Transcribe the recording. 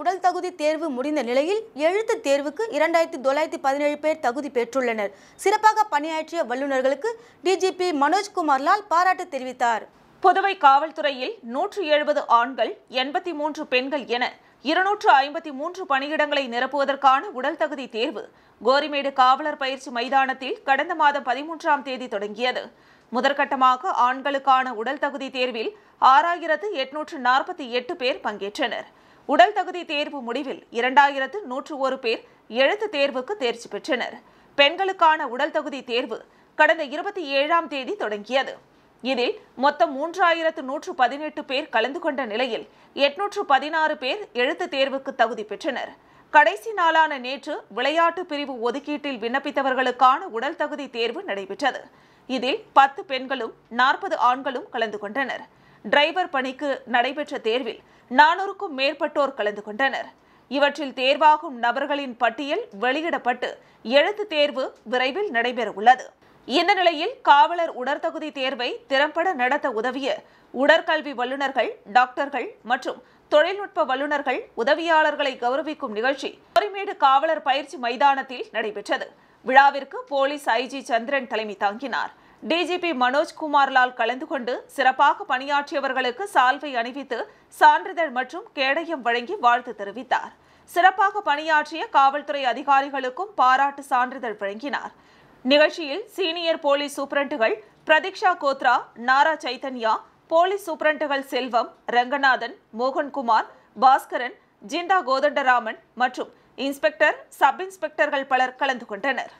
உடல் தகுதி தேர்வு முடிந்த நிலையில் எழுத்து தேர்வுக்கு இரண்டாயிரத்தி தொள்ளாயிரத்தி பதினேழு பேர் தகுதி பெற்றுள்ளனர் சிறப்பாக பணியாற்றிய வல்லுநர்களுக்கு டிஜிபி மனோஜ்குமார் லால் பாராட்டு தெரிவித்தார் புதுவை காவல்துறையில் நூற்று எழுபது ஆண்கள் எண்பத்தி மூன்று பெண்கள் என இருநூற்று ஐம்பத்தி மூன்று பணியிடங்களை நிரப்புவதற்கான உடல் தகுதி தேர்வு கோரிமேடு காவலர் பயிற்சி மைதானத்தில் கடந்த மாதம் பதிமூன்றாம் தேதி தொடங்கியது முதற்கட்டமாக ஆண்களுக்கான உடல் தகுதி தேர்வில் ஆறாயிரத்து எட்நூற்று நாற்பத்தி எட்டு பேர் பங்கேற்றனர் உடல் தகுதி தேர்வு முடிவில் இரண்டாயிரத்து நூற்று ஒரு பேர் எழுத்து தேர்வுக்கு தேர்ச்சி பெற்றனர் பெண்களுக்கான உடல் தகுதி தேர்வு கடந்த இருபத்தி ஏழாம் தேதி தொடங்கியது இதில் மொத்தம் மூன்றாயிரத்து நூற்று பதினெட்டு பேர் கலந்து கொண்ட நிலையில் எட்நூற்று பதினாறு பேர் எழுத்து தேர்வுக்கு தகுதி பெற்றனர் கடைசி நாளான நேற்று விளையாட்டு பிரிவு ஒதுக்கீட்டில் விண்ணப்பித்தவர்களுக்கான உடல் தகுதி தேர்வு நடைபெற்றது இதில் பத்து பெண்களும் நாற்பது ஆண்களும் கலந்து கொண்டனர் டிரைவர் பணிக்கு நடைபெற்ற தேர்வில் நானூறுக்கும் மேற்பட்டோர் கலந்து கொண்டனர் இவற்றில் தேர்வாகும் நபர்களின் பட்டியல் வெளியிடப்பட்டு எழுத்து தேர்வு விரைவில் நடைபெறவுள்ளது இந்த நிலையில் காவலர் உடற்தகுதி தேர்வை திறம்பட நடத்த உதவிய உடற்கல்வி வல்லுநர்கள் டாக்டர்கள் மற்றும் தொழில்நுட்ப வல்லுநர்கள் உதவியாளர்களை கௌரவிக்கும் நிகழ்ச்சி பொறிமேடு காவலர் பயிற்சி மைதானத்தில் நடைபெற்றது விழாவிற்கு போலீஸ் ஐஜி சந்திரன் தலைமை தாங்கினார் டிஜிபி மனோஜ்குமார் லால் கலந்து கொண்டு சிறப்பாக பணியாற்றியவர்களுக்கு சால்வை அணிவித்து சான்றிதழ் மற்றும் கேடயம் வழங்கி வாழ்த்து தெரிவித்தார் சிறப்பாக பணியாற்றிய காவல்துறை அதிகாரிகளுக்கும் பாராட்டு சான்றிதழ் வழங்கினார் நிகழ்ச்சியில் சீனியர் போலீஸ் சூப்பரண்டுகள் பிரதீக்ஷா கோத்ரா நாரா சைத்தன்யா போலீஸ் சூப்பரண்டுகள் செல்வம் ரங்கநாதன் மோகன்குமார் பாஸ்கரன் ஜிந்தா கோதண்டராமன் மற்றும் இன்ஸ்பெக்டர் சப் இன்ஸ்பெக்டர்கள் பலர் கலந்து கொண்டனர்